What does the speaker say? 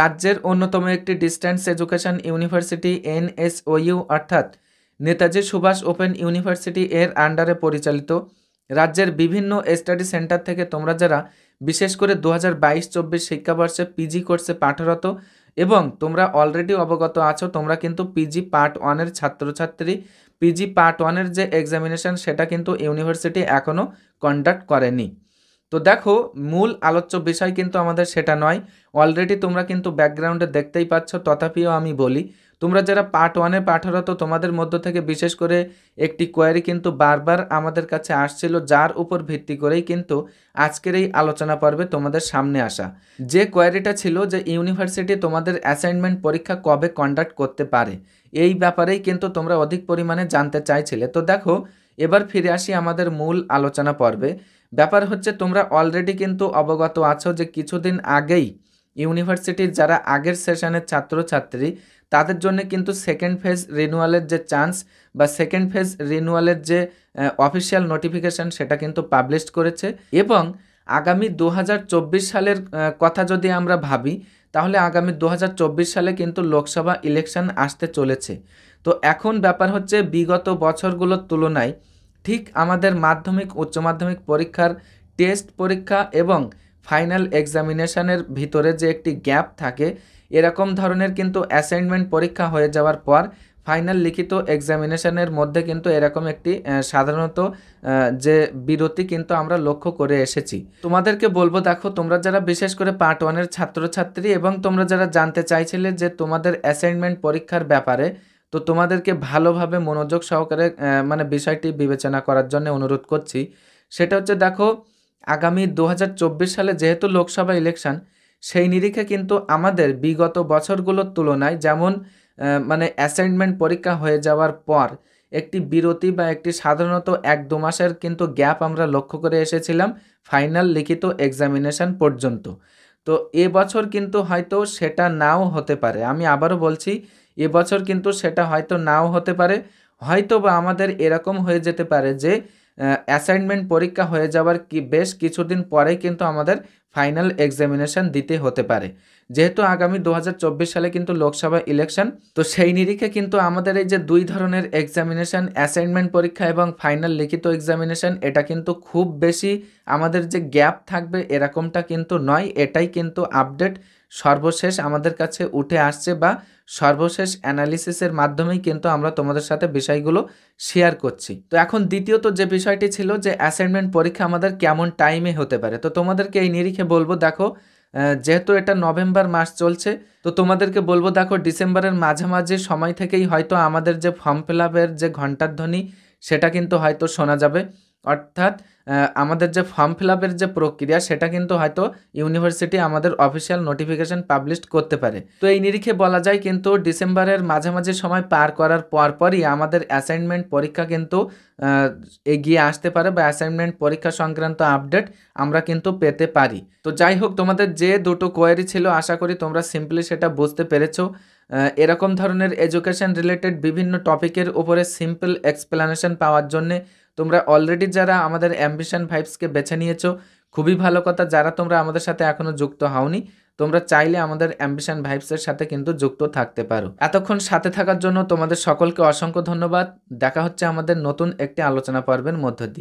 রাজ্যের অন্যতম একটি ডিস্ট্যান্স এডুকেশন ইউনিভার্সিটি এনএসওইউ অর্থাৎ নেতাজি সুভাষ ওপেন ইউনিভার্সিটি এর আন্ডারে পরিচালিত রাজ্যের বিভিন্ন স্টাডি সেন্টার থেকে তোমরা যারা বিশেষ করে দু হাজার বাইশ চব্বিশ শিক্ষাবর্ষে পিজি কোর্সে পাঠরত এবং তোমরা অলরেডি অবগত আছো তোমরা কিন্তু পিজি পার্ট ওয়ানের ছাত্রছাত্রী পিজি পার্ট ওয়ানের যে এক্সামিনেশান সেটা কিন্তু ইউনিভার্সিটি এখনও কন্ডাক্ট করেনি তো দেখো মূল আলোচ্য বিষয় কিন্তু আমাদের সেটা নয় অলরেডি তোমরা কিন্তু ব্যাকগ্রাউন্ডে দেখতেই পাচ্ছ তথাপিও আমি বলি তোমরা যারা পার্ট ওয়ানে পাঠরত তোমাদের মধ্য থেকে বিশেষ করে একটি কোয়ারি কিন্তু বারবার আমাদের কাছে আসছিল যার উপর ভিত্তি করেই কিন্তু আজকের এই আলোচনা পর্বে তোমাদের সামনে আসা যে কোয়ারিটা ছিল যে ইউনিভার্সিটি তোমাদের অ্যাসাইনমেন্ট পরীক্ষা কবে কন্ডাক্ট করতে পারে এই ব্যাপারেই কিন্তু তোমরা অধিক পরিমাণে জানতে চাইছিলে তো দেখো এবার ফিরে আসি আমাদের মূল আলোচনা পর্বে ব্যাপার হচ্ছে তোমরা অলরেডি কিন্তু অবগত আছো যে কিছুদিন আগেই ইউনিভার্সিটির যারা আগের সেশনের ছাত্রছাত্রী তাদের জন্য কিন্তু সেকেন্ড ফেজ রিনুয়ালের যে চান্স বা সেকেন্ড ফেজ রিনুয়ালের যে অফিসিয়াল নোটিফিকেশান সেটা কিন্তু পাবলিশ করেছে এবং আগামী দু সালের কথা যদি আমরা ভাবি তাহলে আগামী দু সালে কিন্তু লোকসভা ইলেকশন আসতে চলেছে তো এখন ব্যাপার হচ্ছে বিগত বছরগুলোর তুলনায় ঠিক আমাদের মাধ্যমিক উচ্চ মাধ্যমিক পরীক্ষার টেস্ট পরীক্ষা এবং ফাইনাল এক্সামিনেশানের ভিতরে যে একটি গ্যাপ থাকে এরকম ধরনের কিন্তু অ্যাসাইনমেন্ট পরীক্ষা হয়ে যাওয়ার পর ফাইনাল লিখিত এক্সামিনেশানের মধ্যে কিন্তু এরকম একটি সাধারণত যে বিরতি কিন্তু আমরা লক্ষ্য করে এসেছি তোমাদেরকে বলবো দেখো তোমরা যারা বিশেষ করে পার্ট ওয়ানের ছাত্রছাত্রী এবং তোমরা যারা জানতে চাইছিলে যে তোমাদের অ্যাসাইনমেন্ট পরীক্ষার ব্যাপারে তো তোমাদেরকে ভালোভাবে মনোযোগ সহকারে মানে বিষয়টি বিবেচনা করার জন্য অনুরোধ করছি সেটা হচ্ছে দেখো আগামী দু সালে যেহেতু লোকসভা ইলেকশন সেই নিরিখে কিন্তু আমাদের বিগত বছরগুলোর তুলনায় যেমন মানে অ্যাসাইনমেন্ট পরীক্ষা হয়ে যাওয়ার পর একটি বিরতি বা একটি সাধারণত এক দু মাসের কিন্তু গ্যাপ আমরা লক্ষ্য করে এসেছিলাম ফাইনাল লিখিত এক্সামিনেশান পর্যন্ত তো এবছর কিন্তু হয়তো সেটা নাও হতে পারে আমি আবারও বলছি এবছর কিন্তু সেটা হয়তো নাও হতে পারে হয়তো বা আমাদের এরকম হয়ে যেতে পারে যে অ্যাসাইনমেন্ট পরীক্ষা হয়ে যাওয়ার কি বেশ কিছুদিন পরে কিন্তু আমাদের ফাইনাল এক্সামিনেশান দিতে হতে পারে যেহেতু আগামী দু সালে কিন্তু লোকসভা ইলেকশন তো সেই নিরিখে কিন্তু আমাদের এই যে দুই ধরনের এক্সামিনেশান অ্যাসাইনমেন্ট পরীক্ষা এবং ফাইনাল লিখিত এক্সামিনেশান এটা কিন্তু খুব বেশি আমাদের যে গ্যাপ থাকবে এরকমটা কিন্তু নয় এটাই কিন্তু আপডেট সর্বশেষ আমাদের কাছে উঠে আসছে বা সর্বশেষ অ্যানালিসিসের মাধ্যমেই কিন্তু আমরা তোমাদের সাথে বিষয়গুলো শেয়ার করছি তো এখন দ্বিতীয়ত যে বিষয়টি ছিল যে অ্যাসাইনমেন্ট পরীক্ষা আমাদের কেমন টাইমে হতে পারে তো তোমাদেরকে এই নিরিখে বলবো দেখো যেহেতু এটা নভেম্বর মাস চলছে তো তোমাদেরকে বলবো দেখো ডিসেম্বরের মাঝামাঝি সময় থেকেই হয়তো আমাদের যে ফর্ম ফিল যে ঘণ্টার ধ্বনি সেটা কিন্তু হয়তো শোনা যাবে অর্থাৎ আমাদের যে ফর্ম ফিল যে প্রক্রিয়া সেটা কিন্তু হয়তো ইউনিভার্সিটি আমাদের অফিসিয়াল নোটিফিকেশন পাবলিশ করতে পারে তো এই নিরিখে বলা যায় কিন্তু ডিসেম্বরের মাঝামাঝি সময় পার করার পরপরই আমাদের অ্যাসাইনমেন্ট পরীক্ষা কিন্তু এগিয়ে আসতে পারে বা অ্যাসাইনমেন্ট পরীক্ষা সংক্রান্ত আপডেট আমরা কিন্তু পেতে পারি তো যাই হোক তোমাদের যে দুটো কোয়ারি ছিল আশা করি তোমরা সিম্পলি সেটা বুঝতে পেরেছো এরকম ধরনের এডুকেশান রিলেটেড বিভিন্ন টপিকের উপরে সিম্পল এক্সপ্লানেশন পাওয়ার জন্যে তোমরা অলরেডি যারা আমাদের অ্যাম্বিশন ভাইবসকে বেছে নিয়েছো খুবই ভালো কথা যারা তোমরা আমাদের সাথে এখনও যুক্ত হওনি তোমরা চাইলে আমাদের অ্যাম্বিশন ভাইবসের সাথে কিন্তু যুক্ত থাকতে পারো এতক্ষণ সাথে থাকার জন্য তোমাদের সকলকে অসংখ্য ধন্যবাদ দেখা হচ্ছে আমাদের নতুন একটি আলোচনা পর্বের মধ্য দিয়ে